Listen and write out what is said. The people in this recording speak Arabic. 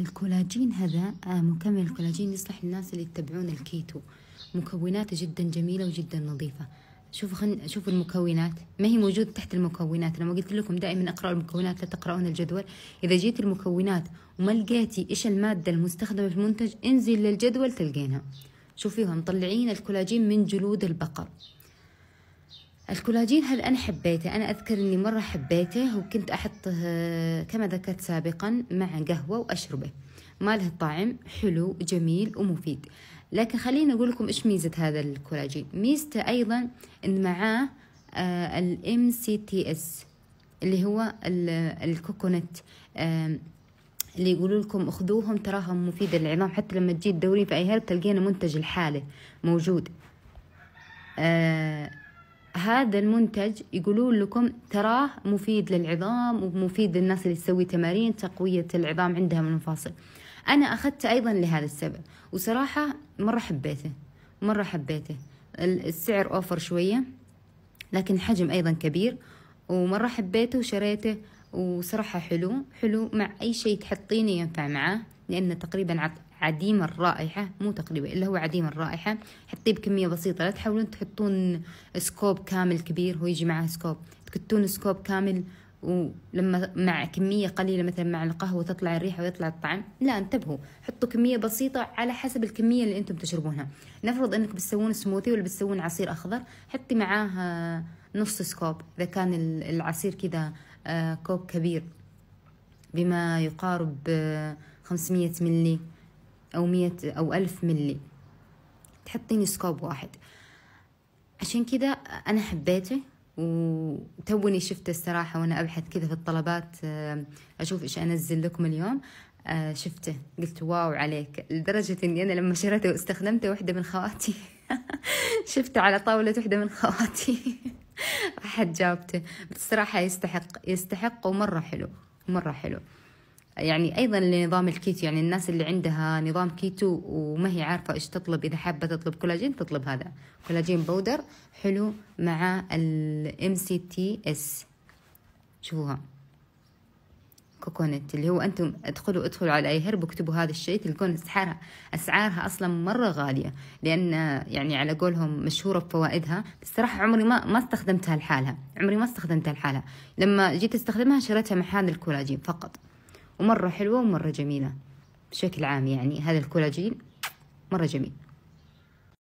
الكولاجين هذا آه، مكمل الكولاجين يصلح للناس اللي يتبعون الكيتو مكوناته جدا جميلة وجدا نظيفة شوفوا خن... شوفوا المكونات ما هي موجودة تحت المكونات لما قلت لكم دائما اقرأوا المكونات لا تقرؤون الجدول إذا جيت المكونات وما لقيتي إيش المادة المستخدمة في المنتج انزل للجدول تلقينها شوفيهم مطلعين الكولاجين من جلود البقر الكولاجين هل أنا حبيته أنا أذكر أني مرة حبيته وكنت أحطه آه، كما ذكرت سابقا مع قهوة وأشربه ما له طعم حلو جميل ومفيد لكن خليني أقول لكم إيش ميزة هذا الكولاجين ميزته أيضا أن معاه الام سي تي اس اللي هو الكوكونت اللي يقولوا لكم خذوهم تراهم مفيدة للعظام حتى لما تجي تدورين في أي هرب تلقينا منتج الحالة موجود آه هذا المنتج يقولون لكم تراه مفيد للعظام ومفيد للناس اللي تسوي تمارين تقوية العظام عندها من المفاصل أنا أخذته أيضا لهذا السبب وصراحة مرة حبيته مرة حبيته السعر أوفر شوية لكن حجم أيضا كبير ومرة حبيته وشريته وصراحة حلو حلو مع أي شيء تحطيني ينفع معاه لأنه تقريبا عديم الرائحة مو تقريبا اللي هو عديم الرائحة حطيه بكمية بسيطة لا تحاولون تحطون سكوب كامل كبير هو يجي معه سكوب تكتون سكوب كامل ولما مع كمية قليلة مثلا مع القهوة تطلع الريحة ويطلع الطعم لا انتبهوا حطوا كمية بسيطة على حسب الكمية اللي انتم تشربونها نفرض انك بتسوون سموثي ولا بتسوون عصير اخضر حطي معاه نص سكوب اذا كان العصير كذا آه، كوب كبير بما يقارب 500 آه، ملي أو مية أو ألف ملي تحطين سكوب واحد عشان كذا أنا حبيته وتوني شفته الصراحة وأنا أبحث كذا في الطلبات آه، أشوف إيش أنزل لكم اليوم آه، شفته قلت واو عليك لدرجة إني أنا لما شريته واستخدمته واحدة من خواتي شفته على طاولة واحدة من خواتي أحد جابته بصراحة الصراحة يستحق يستحق ومرة حلو مرة حلو يعني أيضا لنظام الكيتو يعني الناس اللي عندها نظام كيتو وما هي عارفة إيش تطلب إذا حابة تطلب كولاجين تطلب هذا كولاجين بودر حلو مع الام سي تي اس شوفوها كوكونت اللي هو انتم ادخلوا ادخلوا على اي هرب واكتبوا هذا الشيء تلقون اسعارها اسعارها اصلا مره غاليه لان يعني على قولهم مشهوره بفوائدها بس صراحة عمري ما ما استخدمتها لحالها عمري ما استخدمتها لحالها لما جيت استخدمها شريتها مع هذا الكولاجين فقط ومرة حلوة ومرة جميلة بشكل عام يعني هذا الكولاجين مرة جميل